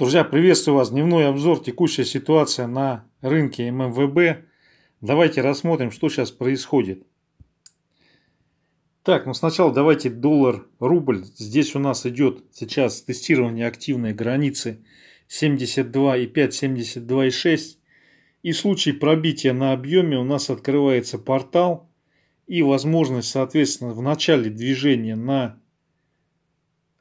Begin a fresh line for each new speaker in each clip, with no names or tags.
Друзья, приветствую вас. Дневной обзор, текущая ситуация на рынке ММВБ. Давайте рассмотрим, что сейчас происходит. Так, ну сначала давайте доллар-рубль. Здесь у нас идет сейчас тестирование активной границы 72,5, 72,6. И в случае пробития на объеме у нас открывается портал и возможность, соответственно, в начале движения на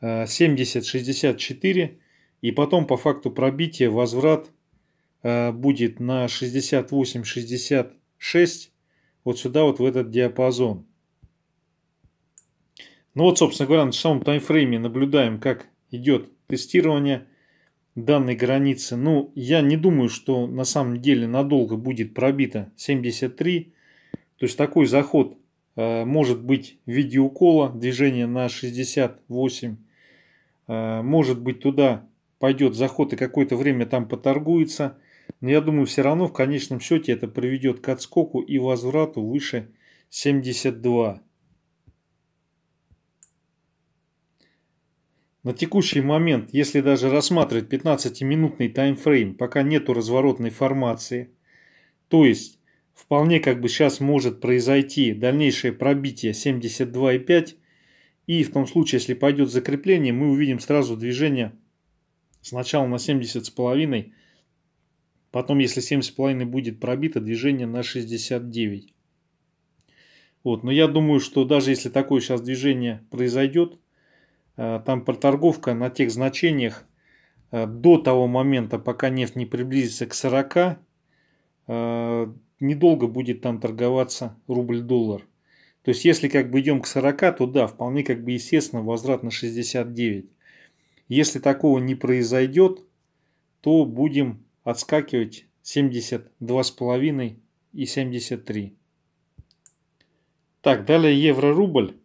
70,64 э, и потом по факту пробития возврат э, будет на 68-66, вот сюда вот в этот диапазон. Ну вот, собственно говоря, на самом таймфрейме наблюдаем, как идет тестирование данной границы. Ну, я не думаю, что на самом деле надолго будет пробито 73. То есть такой заход э, может быть в виде укола, движение на 68. Э, может быть туда пойдет заход и какое-то время там поторгуется. Но я думаю, все равно в конечном счете это приведет к отскоку и возврату выше 72. На текущий момент, если даже рассматривать 15-минутный таймфрейм, пока нету разворотной формации, то есть вполне как бы сейчас может произойти дальнейшее пробитие 72,5, и в том случае, если пойдет закрепление, мы увидим сразу движение Сначала на с половиной, потом, если с половиной будет пробито, движение на 69. Вот, но я думаю, что даже если такое сейчас движение произойдет, э, там проторговка на тех значениях э, до того момента, пока нефть не приблизится к 40, э, недолго будет там торговаться рубль-доллар. То есть, если как бы идем к 40, то да, вполне как бы естественно возврат на 69. Если такого не произойдет, то будем отскакивать 72,5 и 73. Так, далее евро-рубль.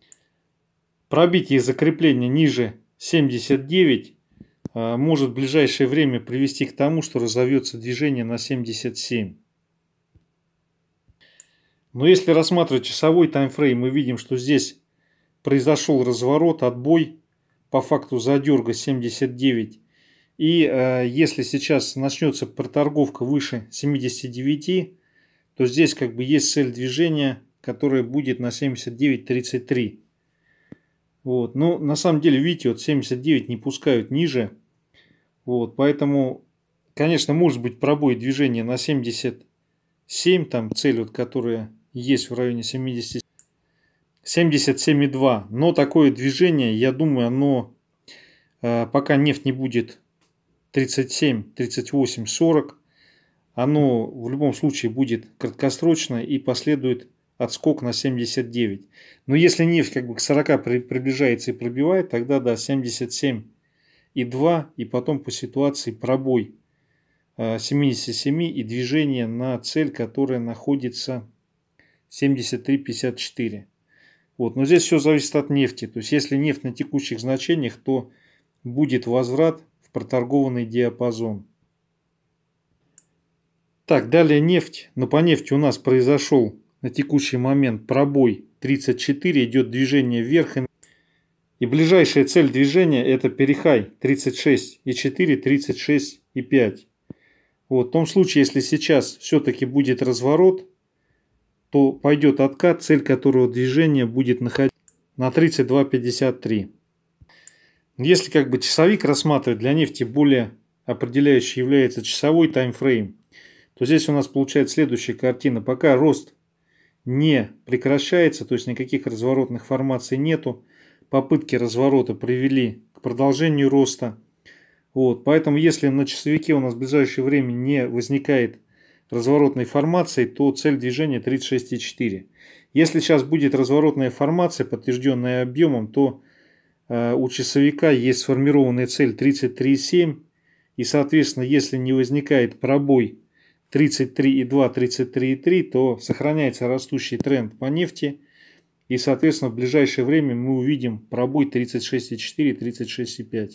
Пробитие закрепления ниже 79 а, может в ближайшее время привести к тому, что разовьется движение на 77. Но если рассматривать часовой таймфрейм, мы видим, что здесь произошел разворот, отбой по факту задерга 79. И э, если сейчас начнется проторговка выше 79, то здесь как бы есть цель движения, которая будет на 79.33. Вот. Но ну, на самом деле, видите, вот 79 не пускают ниже. Вот. Поэтому, конечно, может быть пробой движения на 77, там цель, вот, которая есть в районе 77. 77,2. Но такое движение, я думаю, оно э, пока нефть не будет 37, 38, 40, оно в любом случае будет краткосрочно и последует отскок на 79. Но если нефть как бы к 40 приближается и пробивает, тогда да, 77 и 2, и потом по ситуации пробой 77 э, и движение на цель, которая находится 73,54. Вот. Но здесь все зависит от нефти. То есть, если нефть на текущих значениях, то будет возврат в проторгованный диапазон. Так, далее нефть. Но по нефти у нас произошел на текущий момент пробой 34, идет движение вверх. И ближайшая цель движения это перехай 36,4, 36,5. Вот, в том случае, если сейчас все-таки будет разворот, то пойдет откат, цель которого движения будет находиться на 32.53. Если как бы часовик рассматривать, для нефти более определяющий является часовой таймфрейм, то здесь у нас получается следующая картина. Пока рост не прекращается, то есть никаких разворотных формаций нету, попытки разворота привели к продолжению роста. Вот, поэтому если на часовике у нас в ближайшее время не возникает разворотной формацией, то цель движения 36,4. Если сейчас будет разворотная формация, подтвержденная объемом, то э, у часовика есть сформированная цель 33,7. И, соответственно, если не возникает пробой 33,2, 33,3, то сохраняется растущий тренд по нефти. И, соответственно, в ближайшее время мы увидим пробой 36,4, 36,5.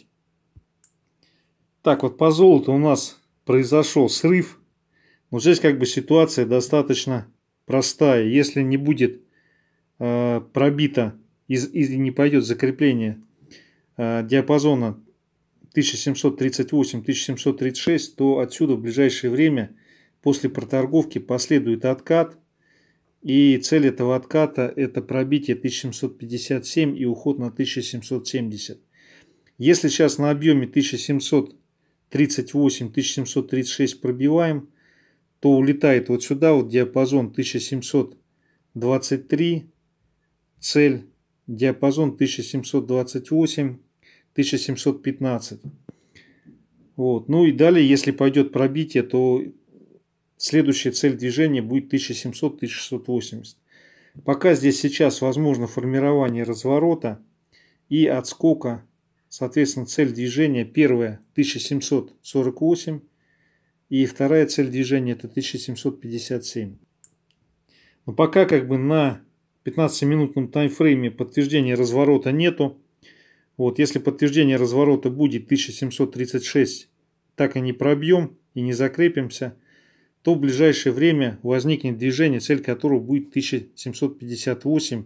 Так вот, по золоту у нас произошел срыв но здесь как бы ситуация достаточно простая. Если не будет э, пробито и, и не пойдет закрепление э, диапазона 1738-1736, то отсюда в ближайшее время после проторговки последует откат. И цель этого отката – это пробитие 1757 и уход на 1770. Если сейчас на объеме 1738-1736 пробиваем – то улетает вот сюда, вот диапазон 1723, цель диапазон 1728-1715. Вот. Ну и далее, если пойдет пробитие, то следующая цель движения будет 1700-1680. Пока здесь сейчас возможно формирование разворота и отскока, соответственно, цель движения первая 1748, и вторая цель движения – это 1757. Но пока как бы на 15-минутном таймфрейме подтверждения разворота нету. Вот, если подтверждение разворота будет 1736, так и не пробьем и не закрепимся, то в ближайшее время возникнет движение, цель которого будет 1758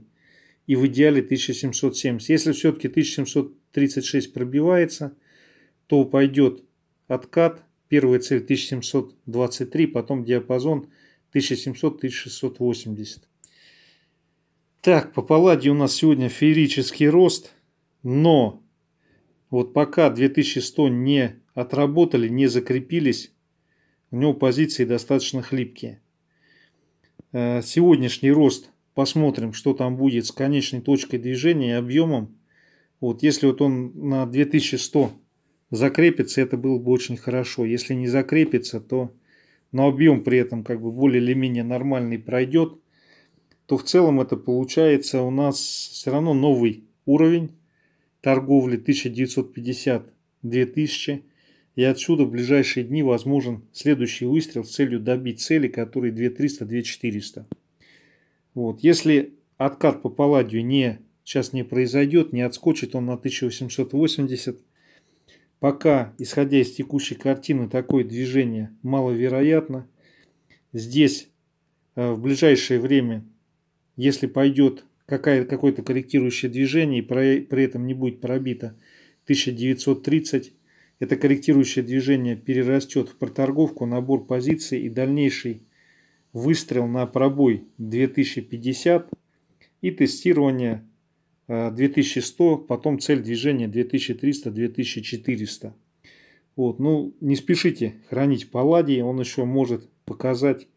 и в идеале 1770. Если все-таки 1736 пробивается, то пойдет откат – Первая цель 1723, потом диапазон 1700-1680. Так, по Палладе у нас сегодня феерический рост, но вот пока 2100 не отработали, не закрепились, у него позиции достаточно хлипкие. Э, сегодняшний рост, посмотрим, что там будет с конечной точкой движения и объемом. Вот, если вот он на 2100 закрепится, это было бы очень хорошо. Если не закрепится, то на объем при этом как бы более или менее нормальный пройдет, то в целом это получается у нас все равно новый уровень торговли 1950-2000. И отсюда в ближайшие дни возможен следующий выстрел с целью добить цели, которые 2300-2400. Вот. Если откат по Палладию не, сейчас не произойдет, не отскочит он на 1880, Пока, исходя из текущей картины, такое движение маловероятно. Здесь э, в ближайшее время, если пойдет какое-то корректирующее движение и при этом не будет пробито 1930, это корректирующее движение перерастет в проторговку, набор позиций и дальнейший выстрел на пробой 2050 и тестирование 2100, э, потом цель движения 2300-2400. Вот, ну, не спешите хранить палладий, он еще может показать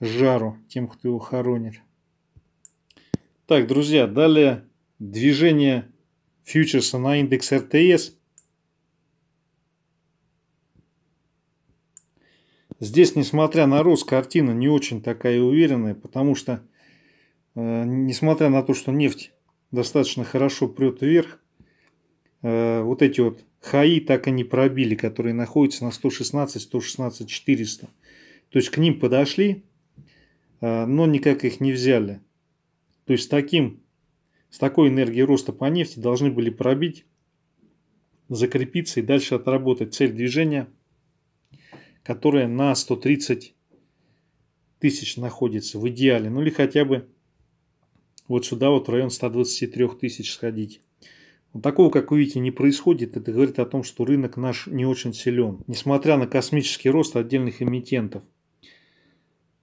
жару тем, кто его хоронит. Так, друзья, далее движение фьючерса на индекс РТС. Здесь, несмотря на рост, картина не очень такая уверенная, потому что, э, несмотря на то, что нефть достаточно хорошо прет вверх. Э, вот эти вот хаи так и не пробили, которые находятся на 116, 116, 400. То есть к ним подошли, э, но никак их не взяли. То есть таким, с такой энергией роста по нефти должны были пробить, закрепиться и дальше отработать цель движения, которая на 130 тысяч находится в идеале. Ну или хотя бы вот сюда вот в район 123 тысяч сходить. Вот такого, как вы видите, не происходит. Это говорит о том, что рынок наш не очень силен, несмотря на космический рост отдельных эмитентов.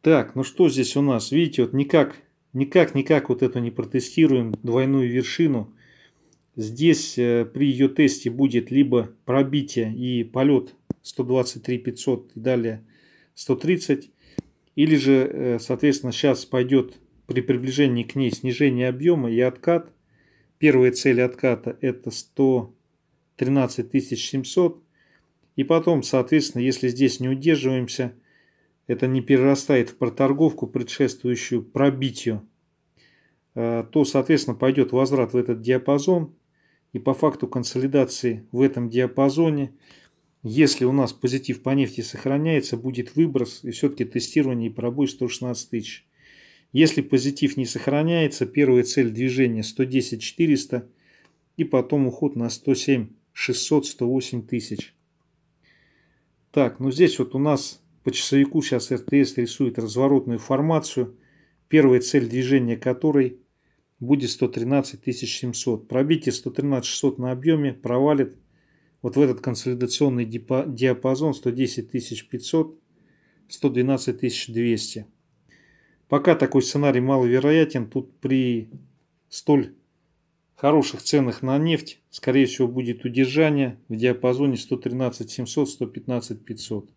Так, ну что здесь у нас? Видите, вот никак, никак, никак вот эту не протестируем, двойную вершину. Здесь э, при ее тесте будет либо пробитие и полет 123 500 и далее 130, или же, э, соответственно, сейчас пойдет при приближении к ней снижение объема и откат. Первые цели отката это 113 700. И потом, соответственно, если здесь не удерживаемся, это не перерастает в проторговку, предшествующую пробитию, а, то, соответственно, пойдет возврат в этот диапазон. И по факту консолидации в этом диапазоне, если у нас позитив по нефти сохраняется, будет выброс и все-таки тестирование и пробой 116 тысяч. Если позитив не сохраняется, первая цель движения 110-400 и потом уход на 107-600, 108 тысяч. Так, ну здесь вот у нас по часовику сейчас РТС рисует разворотную формацию, первая цель движения которой будет 113 700. Пробитие 113 600 на объеме провалит вот в этот консолидационный диапазон 110 500, 112 200. Пока такой сценарий маловероятен, тут при столь хороших ценах на нефть, скорее всего, будет удержание в диапазоне 113 700-115 500.